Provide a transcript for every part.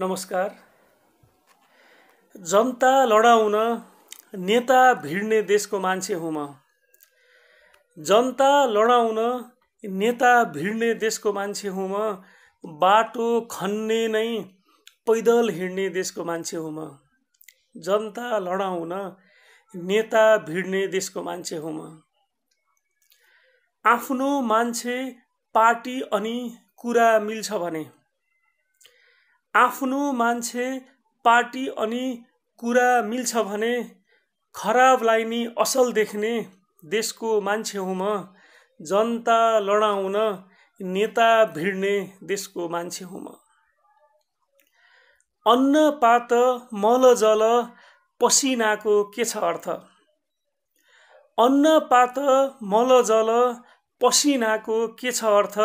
नमस्कार जनता लडाउन नेता भिड्ने देशको मान्छे हुँ म जनता लडाउन नेता भिड्ने देशको मान्छे हुँ म बाटो खन्ने नै पैदल हिँड्ने देशको मान्छे हुँ म जनता लडाउन नेता भिड्ने देशको मान्छे हुँ म आफ्नो मान्छे पार्टी अनि कुरा मिल्छ भने आफ्नो मान्छे पार्टी अनि कुरा मिल्छ भने खराबलाई नि असल देख्ने देशको मान्छे हुँ म जनता लडाउन नेता भिड्ने देशको मान्छे हुँ म अन्न पात मल जल पसिनाको के छ अर्थ अन्न पात मल जल पसिनाको के छ अर्थ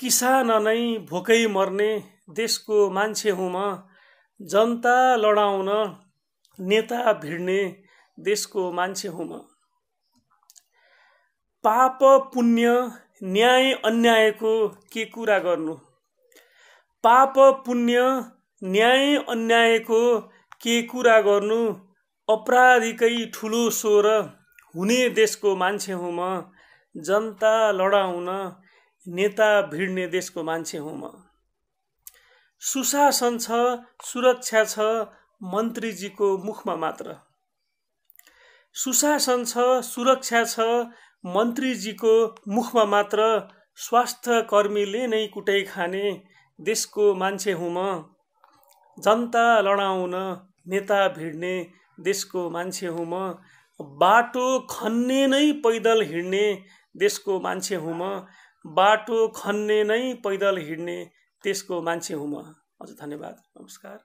किसान नै भोकै मर्ने देशको मान्छे हुँ म जनता लडाउन नेता भिड्ने देशको मान्छे हुँ म पाप पुण्य न्याय अन्यायको के कुरा गर्नु पाप पुण्य न्याय अन्यायको के कुरा गर्नु अपराधिकै ठुलो स्वर हुने देशको मान्छे हुँ म जनता लडाउन नेता भिड्ने देशको मान्छे हुँ म सुशासन छ सुरक्षा छ मन्त्रीजीको मुखमा मात्र सुशासन छ सुरक्षा छ मन्त्रीजीको मुखमा मात्र स्वास्थ्य कर्मीले नै कुटै खाने देशको मान्छे हुँ म जनता लडाउन नेता भिड्ने देशको मान्छे हुँ म बाटो खन्ने नै पैदल हिँड्ने देशको मान्छे हुँ म बाटो खन्ने नै पैदल हिँड्ने त्यसको मान्छे हुँ म हजुर धन्यवाद नमस्कार